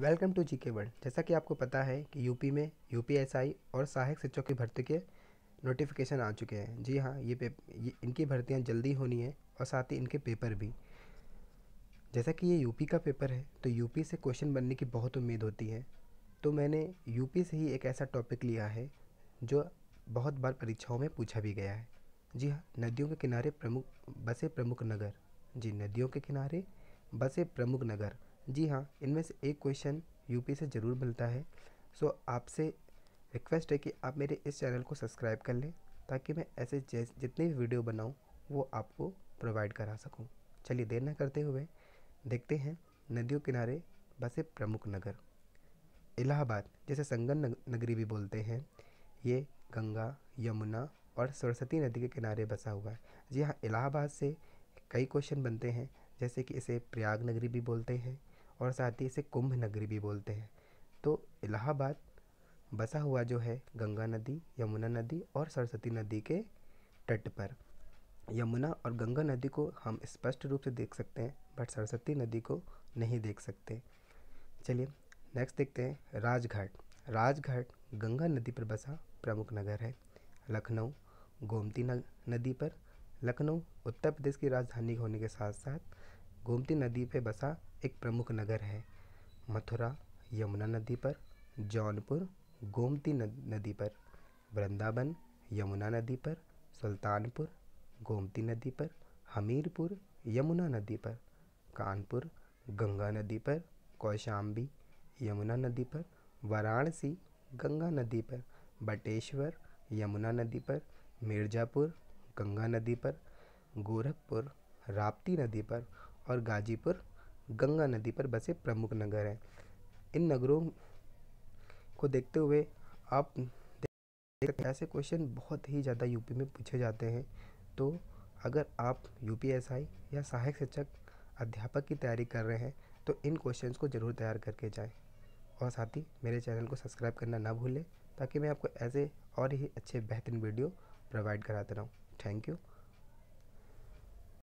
welcome to GK world जैसा कि आपको पता है कि यूपी में यूपीएसआई और सहायक शिक्षक की भर्ती के नोटिफिकेशन आ चुके हैं जी हाँ ये पेप ये इनकी भर्तियाँ जल्दी होनी है और साथ ही इनके पेपर भी जैसा कि ये यूपी का पेपर है तो यूपी से क्वेश्चन बनने की बहुत उम्मीद होती है तो मैंने यूपी से ही एक ऐसा टॉपिक लिया है जो बहुत बार परीक्षाओं में पूछा भी गया है जी हाँ नदियों के किनारे प्रमुख बसे प्रमुख नगर जी नदियों के किनारे बसे प्रमुख नगर जी हाँ इनमें से एक क्वेश्चन यूपी से ज़रूर मिलता है सो आपसे रिक्वेस्ट है कि आप मेरे इस चैनल को सब्सक्राइब कर लें ताकि मैं ऐसे जितने भी वीडियो बनाऊँ वो आपको प्रोवाइड करा सकूँ चलिए देर न करते हुए देखते हैं नदियों किनारे बसे प्रमुख नगर इलाहाबाद जैसे संगन नगरी भी बोलते हैं ये गंगा यमुना और सरस्वती नदी के किनारे बसा हुआ है जी हाँ इलाहाबाद से कई क्वेश्चन बनते हैं जैसे कि इसे प्रयाग नगरी भी बोलते हैं और साथ ही इसे कुंभ नगरी भी बोलते हैं तो इलाहाबाद बसा हुआ जो है गंगा नदी यमुना नदी और सरस्वती नदी के तट पर यमुना और गंगा नदी को हम स्पष्ट रूप से देख सकते हैं बट सरस्वती नदी को नहीं देख सकते चलिए नेक्स्ट देखते हैं राजघाट राजघाट गंगा नदी पर बसा प्रमुख नगर है लखनऊ गोमती नदी पर लखनऊ उत्तर प्रदेश की राजधानी होने के साथ साथ गोमती नदी पर बसा एक प्रमुख नगर है मथुरा यमुना नदी पर जौनपुर गोमती नदी पर वृंदावन यमुना नदी पर सुल्तानपुर गोमती नदी पर हमीरपुर यमुना नदी पर कानपुर गंगा नदी पर कौशाम्बी यमुना नदी पर वाराणसी गंगा नदी पर बटेश्वर यमुना नदी पर मिर्ज़ापुर गंगा नदी पर गोरखपुर राप्ती नदी पर और गाजीपुर गंगा नदी पर बसे प्रमुख नगर हैं इन नगरों को देखते हुए आप ऐसे क्वेश्चन बहुत ही ज़्यादा यूपी में पूछे जाते हैं तो अगर आप यू या सहायक शिक्षक अध्यापक की तैयारी कर रहे हैं तो इन क्वेश्चंस को ज़रूर तैयार करके जाएं और साथ ही मेरे चैनल को सब्सक्राइब करना ना भूलें ताकि मैं आपको ऐसे और ही अच्छे बेहतरीन वीडियो प्रोवाइड कराता रहूँ थैंक यू